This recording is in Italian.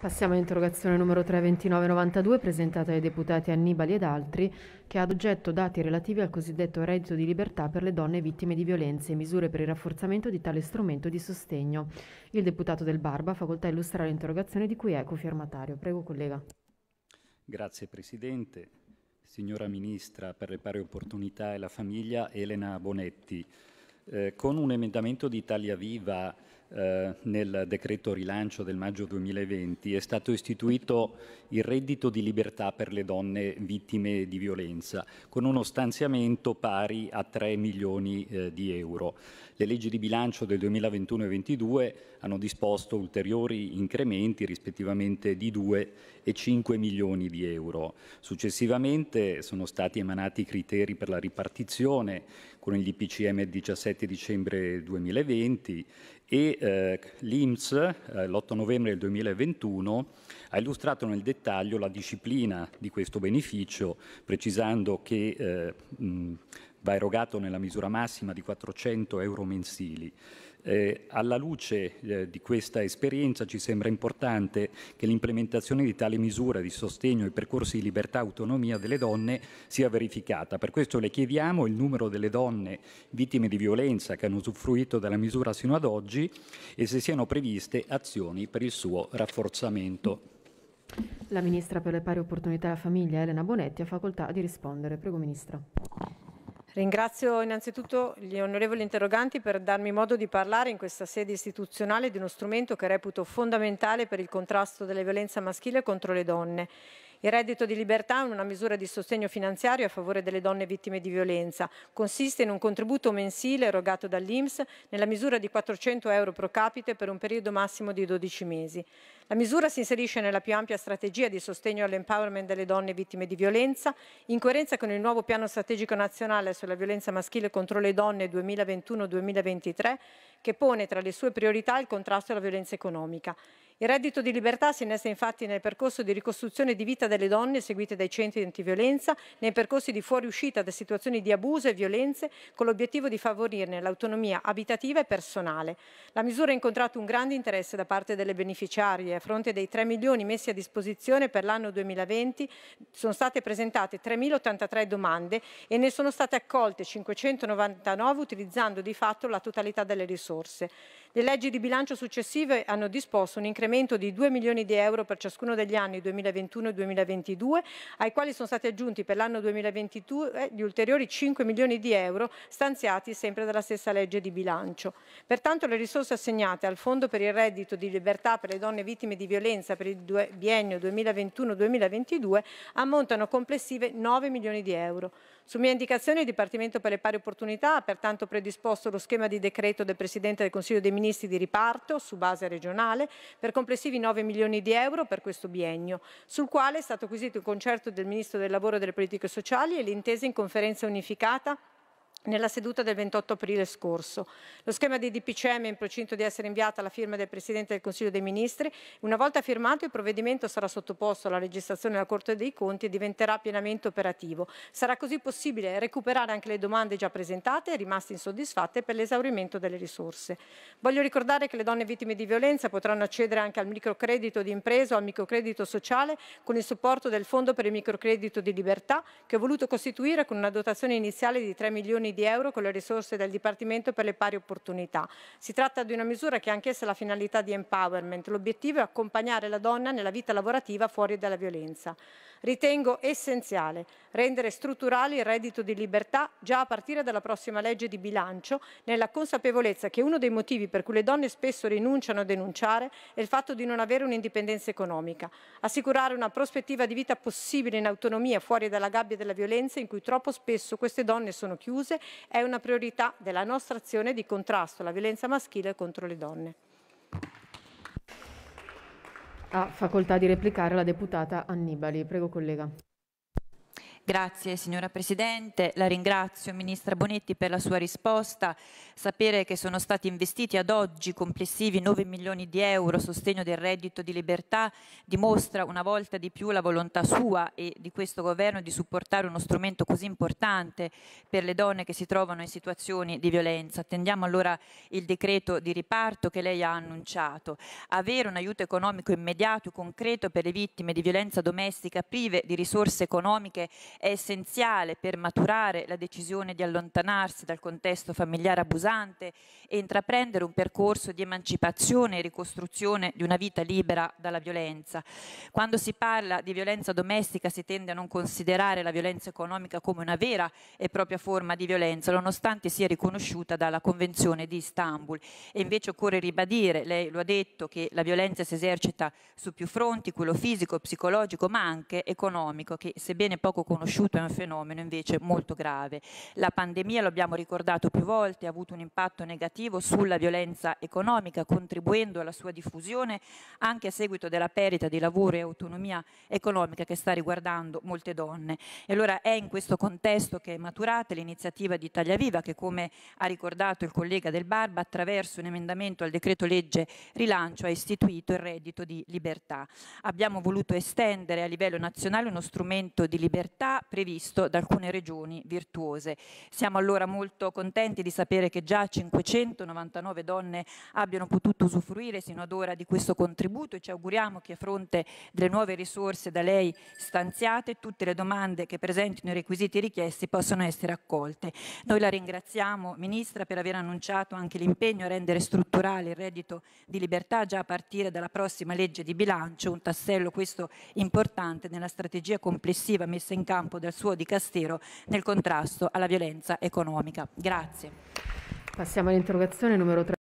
Passiamo all'interrogazione numero 32992 presentata dai deputati Annibali ed altri che ha ad oggetto dati relativi al cosiddetto reddito di libertà per le donne vittime di violenze e misure per il rafforzamento di tale strumento di sostegno. Il deputato del Barba ha facoltà di illustrare l'interrogazione di cui è cofirmatario. Prego collega. Grazie Presidente. Signora Ministra per le pari opportunità e la famiglia Elena Bonetti. Eh, con un emendamento di Italia Viva eh, nel decreto rilancio del maggio 2020 è stato istituito il reddito di libertà per le donne vittime di violenza con uno stanziamento pari a 3 milioni eh, di euro. Le leggi di bilancio del 2021 e 2022 hanno disposto ulteriori incrementi rispettivamente di 2 e 5 milioni di euro. Successivamente sono stati emanati criteri per la ripartizione con il DPCM 17 dicembre 2020 e eh, l'INPS eh, l'8 novembre del 2021 ha illustrato nel dettaglio la disciplina di questo beneficio precisando che eh, mh, va erogato nella misura massima di 400 euro mensili. Eh, alla luce eh, di questa esperienza ci sembra importante che l'implementazione di tale misura di sostegno ai percorsi di libertà e autonomia delle donne sia verificata. Per questo le chiediamo il numero delle donne vittime di violenza che hanno usufruito della misura sino ad oggi e se siano previste azioni per il suo rafforzamento. La Ministra per le pari opportunità e la famiglia Elena Bonetti ha facoltà di rispondere. Prego Ministra. Ringrazio innanzitutto gli onorevoli interroganti per darmi modo di parlare in questa sede istituzionale di uno strumento che reputo fondamentale per il contrasto della violenza maschile contro le donne. Il reddito di libertà è una misura di sostegno finanziario a favore delle donne vittime di violenza. Consiste in un contributo mensile erogato dall'INPS nella misura di 400 euro pro capite per un periodo massimo di 12 mesi. La misura si inserisce nella più ampia strategia di sostegno all'empowerment delle donne vittime di violenza, in coerenza con il nuovo piano strategico nazionale sulla violenza maschile contro le donne 2021-2023, che pone tra le sue priorità il contrasto alla violenza economica. Il reddito di libertà si innesta infatti nel percorso di ricostruzione di vita delle donne seguite dai centri antiviolenza, nei percorsi di fuoriuscita da situazioni di abuso e violenze, con l'obiettivo di favorirne l'autonomia abitativa e personale. La misura ha incontrato un grande interesse da parte delle beneficiarie. A fronte dei 3 milioni messi a disposizione per l'anno 2020 sono state presentate 3.083 domande e ne sono state accolte 599 utilizzando di fatto la totalità delle risorse. Le leggi di bilancio successive hanno disposto un incremento di 2 milioni di euro per ciascuno degli anni 2021 e 2022, ai quali sono stati aggiunti per l'anno 2022 gli ulteriori 5 milioni di euro stanziati sempre dalla stessa legge di bilancio. Pertanto le risorse assegnate al Fondo per il reddito di libertà per le donne vittime di violenza per il biennio 2021-2022 ammontano complessive 9 milioni di euro. Su mia indicazione il Dipartimento per le pari opportunità ha pertanto predisposto lo schema di decreto del Presidente del Consiglio dei Ministri di riparto su base regionale per complessivi 9 milioni di euro per questo biennio, sul quale è stato acquisito il concerto del Ministro del Lavoro e delle Politiche Sociali e l'intesa in conferenza unificata nella seduta del 28 aprile scorso. Lo schema di DPCM è in procinto di essere inviato alla firma del Presidente del Consiglio dei Ministri. Una volta firmato il provvedimento sarà sottoposto alla registrazione della Corte dei Conti e diventerà pienamente operativo. Sarà così possibile recuperare anche le domande già presentate e rimaste insoddisfatte per l'esaurimento delle risorse. Voglio ricordare che le donne vittime di violenza potranno accedere anche al microcredito di impresa o al microcredito sociale con il supporto del Fondo per il microcredito di libertà che ho voluto costituire con una dotazione iniziale di 3 milioni milioni di euro con le risorse del Dipartimento per le pari opportunità. Si tratta di una misura che ha anch'essa la finalità di empowerment. L'obiettivo è accompagnare la donna nella vita lavorativa fuori dalla violenza. Ritengo essenziale rendere strutturale il reddito di libertà già a partire dalla prossima legge di bilancio, nella consapevolezza che uno dei motivi per cui le donne spesso rinunciano a denunciare è il fatto di non avere un'indipendenza economica. Assicurare una prospettiva di vita possibile in autonomia fuori dalla gabbia della violenza in cui troppo spesso queste donne sono chiuse è una priorità della nostra azione di contrasto alla violenza maschile contro le donne. Ha facoltà di replicare la deputata Annibali. Prego collega. Grazie signora Presidente, la ringrazio Ministra Bonetti per la sua risposta. Sapere che sono stati investiti ad oggi complessivi 9 milioni di euro a sostegno del reddito di libertà dimostra una volta di più la volontà sua e di questo governo di supportare uno strumento così importante per le donne che si trovano in situazioni di violenza. Attendiamo allora il decreto di riparto che lei ha annunciato. Avere un aiuto economico immediato e concreto per le vittime di violenza domestica prive di risorse economiche è essenziale per maturare la decisione di allontanarsi dal contesto familiare abusante e intraprendere un percorso di emancipazione e ricostruzione di una vita libera dalla violenza. Quando si parla di violenza domestica si tende a non considerare la violenza economica come una vera e propria forma di violenza, nonostante sia riconosciuta dalla Convenzione di Istanbul. E invece occorre ribadire, lei lo ha detto, che la violenza si esercita su più fronti, quello fisico, psicologico, ma anche economico, che sebbene poco conosciuto sconosciuto, è un fenomeno invece molto grave. La pandemia, lo abbiamo ricordato più volte, ha avuto un impatto negativo sulla violenza economica, contribuendo alla sua diffusione anche a seguito della perdita di lavoro e autonomia economica che sta riguardando molte donne. E allora è in questo contesto che è maturata l'iniziativa di Italia Viva che, come ha ricordato il collega Del Barba, attraverso un emendamento al decreto legge rilancio ha istituito il reddito di libertà. Abbiamo voluto estendere a livello nazionale uno strumento di libertà previsto da alcune regioni virtuose. Siamo allora molto contenti di sapere che già 599 donne abbiano potuto usufruire sino ad ora di questo contributo e ci auguriamo che a fronte delle nuove risorse da lei stanziate tutte le domande che presentino i requisiti richiesti possano essere accolte. Noi la ringraziamo, Ministra, per aver annunciato anche l'impegno a rendere strutturale il reddito di libertà già a partire dalla prossima legge di bilancio, un tassello questo importante nella strategia complessiva messa in campo campo del suo dicastero nel contrasto alla violenza economica. Grazie. Passiamo all'interrogazione numero 3.